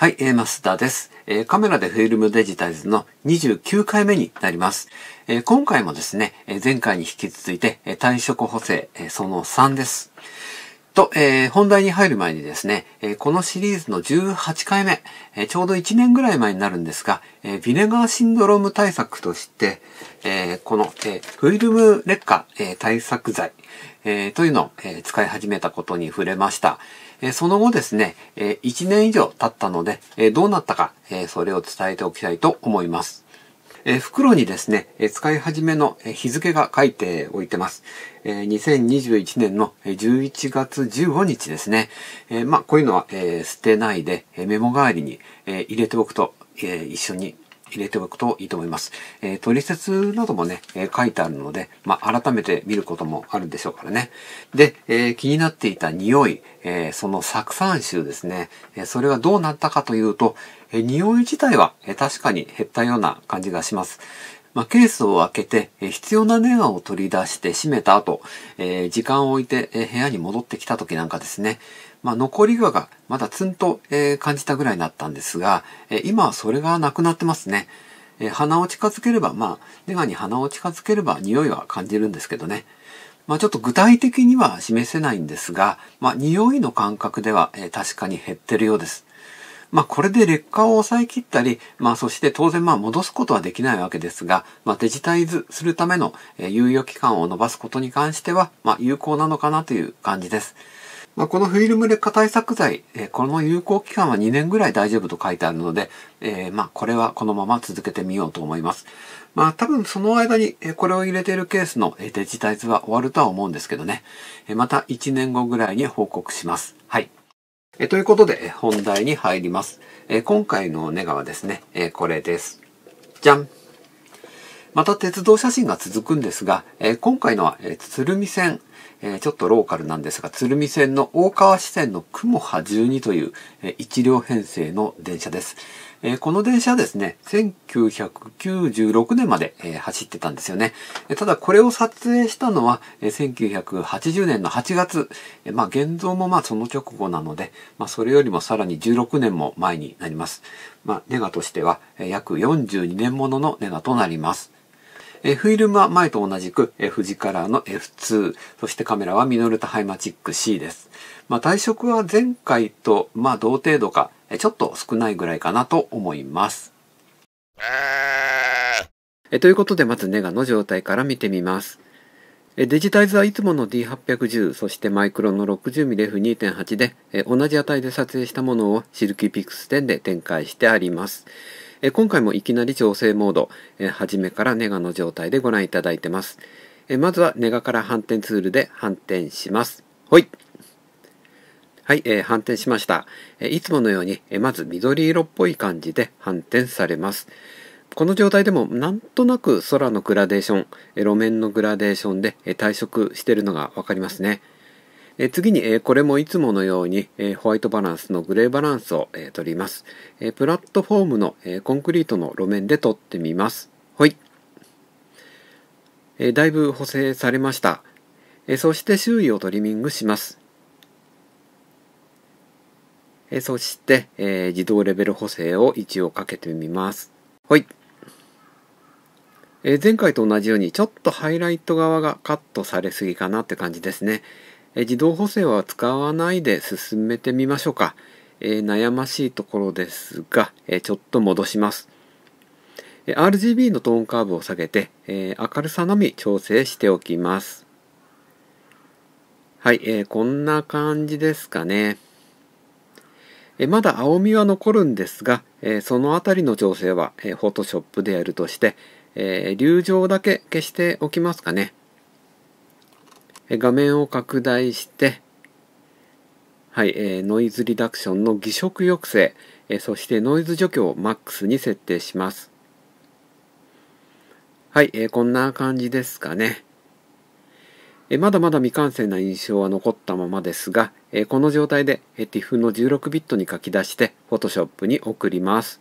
はい、マスダです、カメラでフィルムデジタイズの29回目になります。今回もですね、前回に引き続いて、退職色補正、その3です。と、本題に入る前にですね、このシリーズの18回目、ちょうど1年ぐらい前になるんですが、ビネガーシンドローム対策として、この、フィルム劣化、対策剤、というのを、使い始めたことに触れました。えその後ですね、え1年以上経ったので、えどうなったか、えそれを伝えておきたいと思います。え袋にですね、え使い始めの日付が書いておいてます。え2021年の11月15日ですね。えまあ、こういうのは、え捨てないで、メモ代わりに、え入れておくと、え一緒に入れておくといいと思います。えー、取説などもね、えー、書いてあるので、まあ、改めて見ることもあるんでしょうからね。で、えー、気になっていた匂い、えその酢酸臭ですね、えそれはどうなったかというと、え匂い自体は、え確かに減ったような感じがします。まあ、ケースを開けて、え必要なネガを取り出して閉めた後、え時間を置いて、え部屋に戻ってきた時なんかですね、まあ、残り具合がまだツンと、えー、感じたぐらいだったんですが、えー、今はそれがなくなってますね。えー、鼻を近づければ、まあ、ネガに鼻を近づければ匂いは感じるんですけどね。まあ、ちょっと具体的には示せないんですが、まあ、匂いの感覚では、えー、確かに減ってるようです。まあ、これで劣化を抑えきったり、まあ、そして当然まあ戻すことはできないわけですが、まあ、デジタイズするための猶予期間を伸ばすことに関しては、まあ、有効なのかなという感じです。まあ、このフィルム劣化対策剤、えー、この有効期間は2年ぐらい大丈夫と書いてあるので、えー、まあ、これはこのまま続けてみようと思います。まあ、多分その間に、えこれを入れているケースの、えデジタイズは終わるとは思うんですけどね。えまた1年後ぐらいに報告します。はい。えー、ということで、え本題に入ります。えー、今回のネガはですね、えー、これです。じゃんまた鉄道写真が続くんですが、えー、今回のは、えー、鶴見線、えー、ちょっとローカルなんですが鶴見線の大川支線の雲波12という、えー、両編成の電車です、えー、この電車はですね1996年まで、えー、走ってたんですよね、えー、ただこれを撮影したのは、えー、1980年の8月、えー、まあ現像もまあその直後なので、まあ、それよりもさらに16年も前になります、まあ、ネガとしては、えー、約42年もののネガとなりますえフィルムは前と同じく、F 富士カラーの F2、そしてカメラはミノルタハイマチック C です。まあ、体色は前回と、まあ、同程度か、ちょっと少ないぐらいかなと思います。えということで、まずネガの状態から見てみます。デジタイズはいつもの D810 そしてマイクロの 60mmF2.8 で同じ値で撮影したものをシルキーピックス10で展開してあります。え今回もいきなり調整モード、え初めからネガの状態でご覧いただいてます。えまずはネガから反転ツールで反転します。ほい。はい、えー、反転しました。えいつものように、えまず緑色っぽい感じで反転されます。この状態でもなんとなく空のグラデーション、え路面のグラデーションで、え退色してるのがわかりますね。え次に、えこれもいつものように、えホワイトバランスのグレーバランスを、え取ります、えプラットフォームの、えコンクリートの路面で取ってみます。はい。えだいぶ補正されました。えそして周囲をトリミングします。えそして、え自動レベル補正を一応かけてみます。はい。え前回と同じようにちょっとハイライト側がカットされすぎかなって感じですね。え自動補正は使わないで進めてみましょうか、え悩ましいところですが、えちょっと戻します RGB のトーンカーブを下げて、え明るさのみ調整しておきますはい、えー、こんな感じですかねえまだ青みは残るんですが、えその辺りの調整は、えー、Photoshop でやるとして、え流状だけ消しておきますかね。画面を拡大して、はい、えー、ノイズリダクションの偽色抑制、えー、そしてノイズ除去を MAX に設定します。はい、えー、こんな感じですかね。えまだまだ未完成な印象は残ったままですが、えこの状態で TIFF の1 6ビットに書き出して Photoshop に送ります。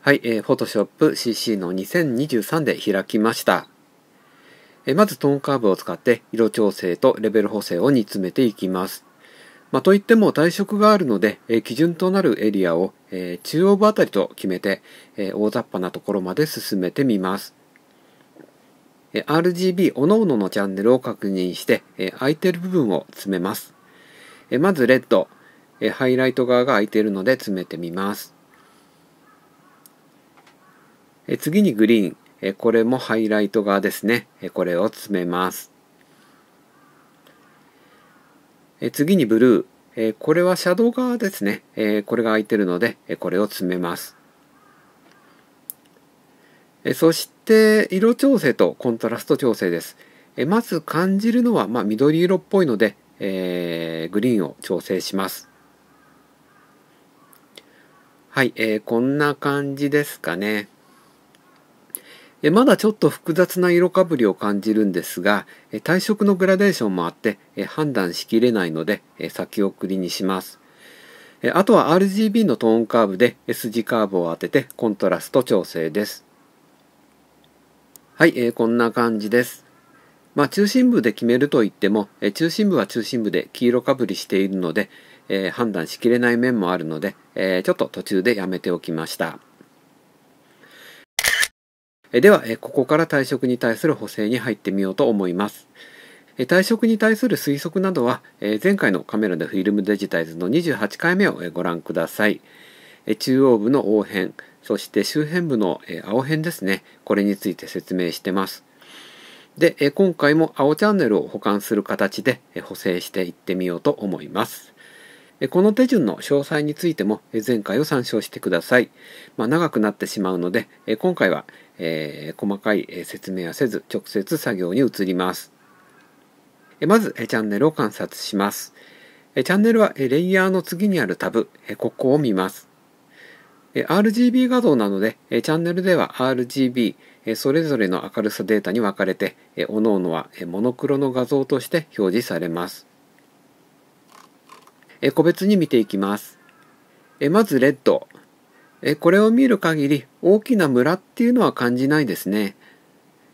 はい、え Photoshop CC の2023で開きました。えまずトーンカーブを使って色調整とレベル補正を煮詰めていきます。まあ、といっても退色があるので、え基準となるエリアを、え中央部あたりと決めて、え大雑把なところまで進めてみます。え RGB おのおののチャンネルを確認して、え空いてる部分を詰めます。えまずレッド、えハイライト側が空いているので詰めてみます。え次にグリーン、えこれもハイライト側ですね、えこれを詰めます。え次にブルー、えこれはシャドウ側ですね、えこれが空いてるので、えこれを詰めます。えそして色調整とコントラスト調整です。えまず感じるのは、まあ、緑色っぽいので、えー、グリーンを調整します。はい、えー、こんな感じですかね。えまだちょっと複雑な色かぶりを感じるんですが、え体色のグラデーションもあって、え判断しきれないので、え先送りにします。えあとは RGB のトーンカーブで S 字カーブを当ててコントラスト調整です。はい、えー、こんな感じです。まあ、中心部で決めると言っても、え中心部は中心部で黄色かぶりしているので、え判断しきれない面もあるので、えちょっと途中でやめておきました。では、ここから退職に対する補正に入ってみようと思います。退職に対する推測などは、前回のカメラでフィルムデジタイズの28回目をご覧ください。中央部の O 編、そして周辺部の青編ですね。これについて説明してます。で、今回も青チャンネルを保管する形で補正していってみようと思います。この手順の詳細についても前回を参照してください。まあ、長くなってしまうので、今回はえー、細かい説明はせず直接作業に移ります。まず、チャンネルを観察します。チャンネルはレイヤーの次にあるタブ、ここを見ます。RGB 画像なので、チャンネルでは RGB、それぞれの明るさデータに分かれて、おのおのはモノクロの画像として表示されます。個別に見ていきます。まず、レッド。えこれを見る限り大きな村っていうのは感じないですね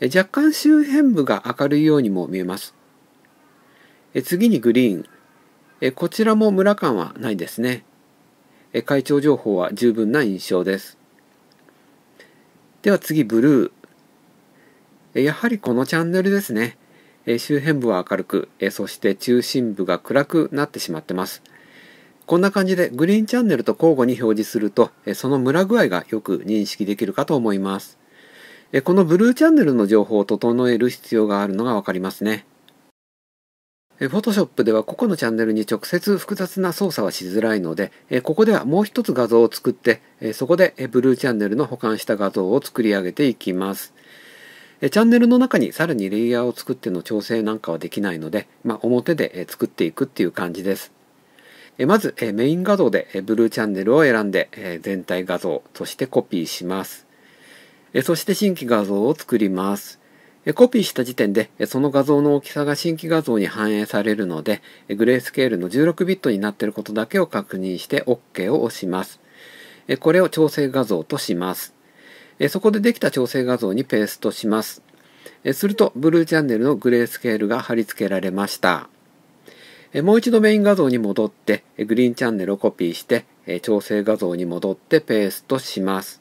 え若干周辺部が明るいようにも見えますえ次にグリーンえこちらも村感はないですねえ会長情報は十分な印象ですでは次ブルーえやはりこのチャンネルですねえ周辺部は明るくえそして中心部が暗くなってしまってますこんな感じでグリーンチャンネルと交互に表示するとそのムラ具合がよく認識できるかと思いますこのブルーチャンネルの情報を整える必要があるのがわかりますね Photoshop では個々のチャンネルに直接複雑な操作はしづらいのでここではもう一つ画像を作ってそこでブルーチャンネルの保管した画像を作り上げていきますチャンネルの中にさらにレイヤーを作っての調整なんかはできないので、まあ、表で作っていくっていう感じですまずメイン画像でブルーチャンネルを選んで全体画像としてコピーします。そして新規画像を作ります。コピーした時点でその画像の大きさが新規画像に反映されるのでグレースケールの16ビットになっていることだけを確認して OK を押します。これを調整画像とします。そこでできた調整画像にペーストします。すると、ブルーチャンネルのグレースケールが貼り付けられました。もう一度メイン画像に戻ってグリーンチャンネルをコピーして調整画像に戻ってペーストします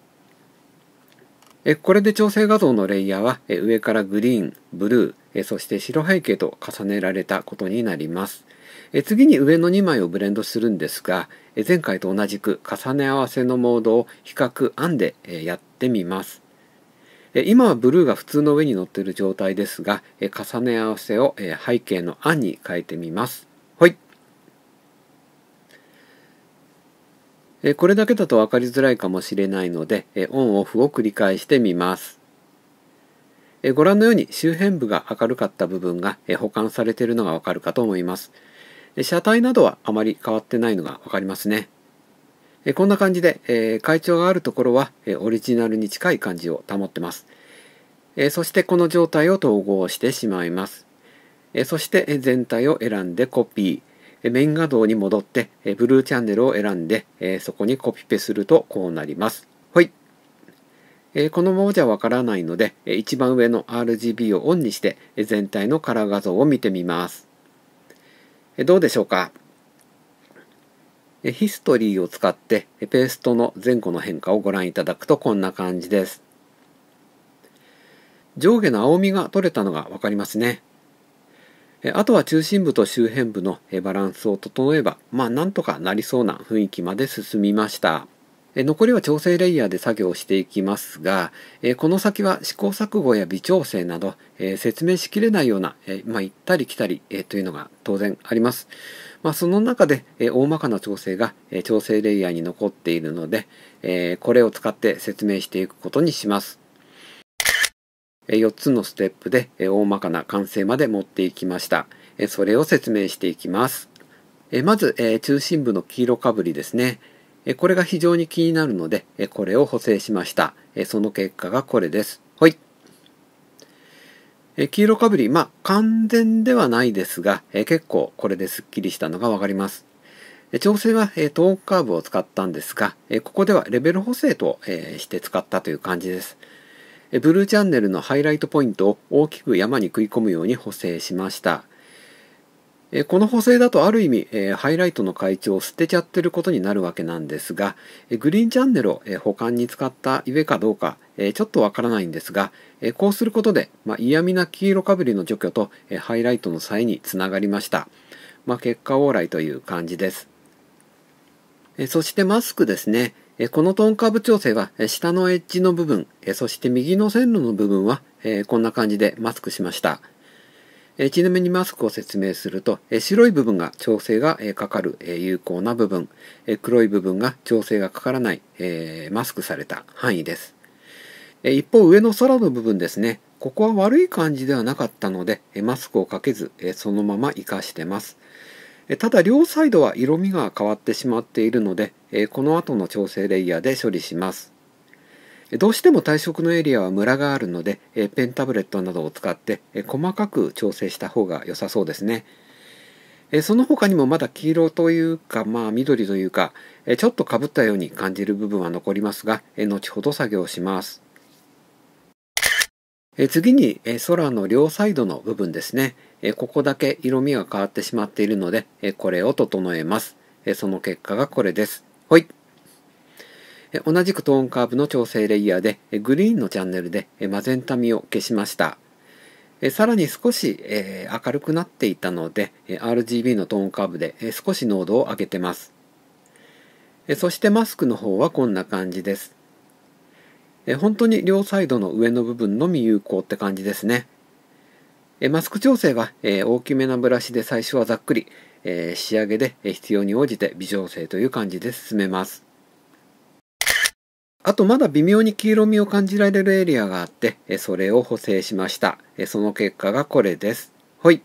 これで調整画像のレイヤーは上からグリーン、ブルー、そして白背景と重ねられたことになります次に上の2枚をブレンドするんですが前回と同じく重ね合わせのモードを比較編んでやってみます今はブルーが普通の上に乗っている状態ですが重ね合わせを背景の案に変えてみますえこれだけだと分かりづらいかもしれないので、えオンオフを繰り返してみます。えご覧のように周辺部が明るかった部分が、え保管されているのがわかるかと思います。車体などはあまり変わってないのが分かりますね。こんな感じで、え会長があるところは、えオリジナルに近い感じを保ってます。えそしてこの状態を統合してしまいます。えそして全体を選んでコピー。メイ画像に戻って、ブルーチャンネルを選んで、そこにコピペするとこうなります。はい。このままじゃわからないので、一番上の RGB をオンにして、全体のカラー画像を見てみます。どうでしょうかヒストリーを使ってペーストの前後の変化をご覧いただくとこんな感じです。上下の青みが取れたのが分かりますね。あとは中心部と周辺部のバランスを整えば、まあなんとかなりそうな雰囲気まで進みました。残りは調整レイヤーで作業していきますが、この先は試行錯誤や微調整など、説明しきれないような、まあ、行ったり来たりというのが当然あります。まあ、その中で大まかな調整が調整レイヤーに残っているので、これを使って説明していくことにします。4つのステップで大まかな完成まで持っていきました。それを説明していきます。まず、中心部の黄色かぶりですね。これが非常に気になるので、これを補正しました。その結果がこれです。はい。黄色かぶり、まあ、完全ではないですが、結構これですっきりしたのがわかります。調整はトーンカーブを使ったんですが、ここではレベル補正として使ったという感じです。ブルーチャンネルのハイライトポイントを大きく山に食い込むように補正しました。この補正だとある意味、ハイライトの階調を捨てちゃってることになるわけなんですが、グリーンチャンネルを保管に使ったゆえかどうか、ちょっとわからないんですが、こうすることで、まあ、嫌味な黄色かぶりの除去とハイライトの際につながりました。まあ、結果往来という感じです。そしてマスクですね。このトーンカーブ調整は下のエッジの部分、そして右の線路の部分はこんな感じでマスクしました。ちなみにマスクを説明すると、白い部分が調整がかかる有効な部分、黒い部分が調整がかからないマスクされた範囲です。一方、上の空の部分ですね、ここは悪い感じではなかったので、マスクをかけず、そのまま活かしてます。ただ両サイドは色味が変わってしまっているのでこの後の調整レイヤーで処理しますどうしても退色のエリアはムラがあるのでペンタブレットなどを使って細かく調整した方が良さそうですねその他にもまだ黄色というかまあ緑というかちょっとかぶったように感じる部分は残りますが後ほど作業しますえ次に、え空の両サイドの部分ですね、えここだけ色味が変わってしまっているので、えこれを整えます、えその結果がこれです。はい。同じくトーンカーブの調整レイヤーでグリーンのチャンネルでマゼンタミを消しましたさらに少し明るくなっていたので RGB のトーンカーブで少し濃度を上げてますそしてマスクの方はこんな感じですえ本当に両サイドの上の部分のみ有効って感じですね。えマスク調整は、え大きめなブラシで最初はざっくり、え仕上げで必要に応じて微調整という感じで進めます。あとまだ微妙に黄色みを感じられるエリアがあって、それを補正しました。その結果がこれです。はい。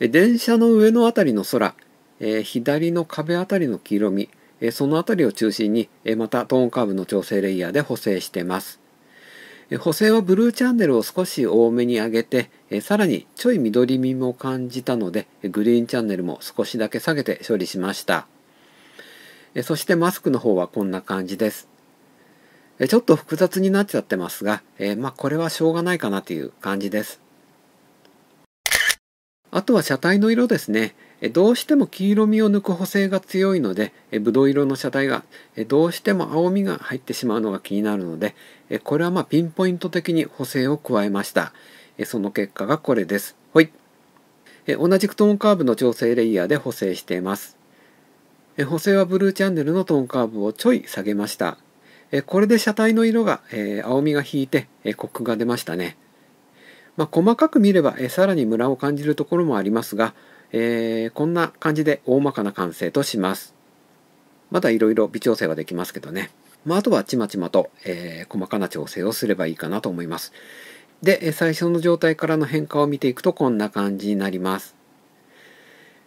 電車の上のあたりの空、左の壁あたりの黄色み、その辺りを中心にまたトーンカーブの調整レイヤーで補正してます補正はブルーチャンネルを少し多めに上げてさらにちょい緑みも感じたのでグリーンチャンネルも少しだけ下げて処理しましたそしてマスクの方はこんな感じですちょっと複雑になっちゃってますが、えまあ、これはしょうがないかなという感じです。あとは車体の色ですね。どうしても黄色みを抜く補正が強いので、ぶどう色の車体がどうしても青みが入ってしまうのが気になるので、これはまピンポイント的に補正を加えました。その結果がこれです。ほい。同じくトーンカーブの調整レイヤーで補正しています。補正はブルーチャンネルのトーンカーブをちょい下げました。これで車体の色が青みが引いてコクが出ましたね。まあ、細かく見れば、えさらにムラを感じるところもありますが、えー、こんな感じで大まかな完成とします。まだいろいろ微調整はできますけどね。まあ、あとはちまちまと、えー、細かな調整をすればいいかなと思います。で、最初の状態からの変化を見ていくとこんな感じになります。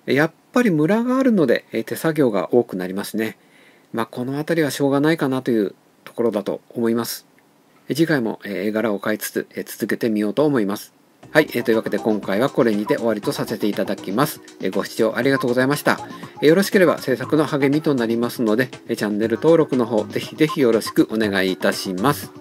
やっぱりムラがあるので、え手作業が多くなりますね。まあ、この辺りはしょうがないかなというところだと思います。次回も絵柄を変えつつ続けてみようと思います。はい、えー、というわけで今回はこれにて終わりとさせていただきます。えご視聴ありがとうございました。えよろしければ制作の励みとなりますので、えチャンネル登録の方ぜひぜひよろしくお願いいたします。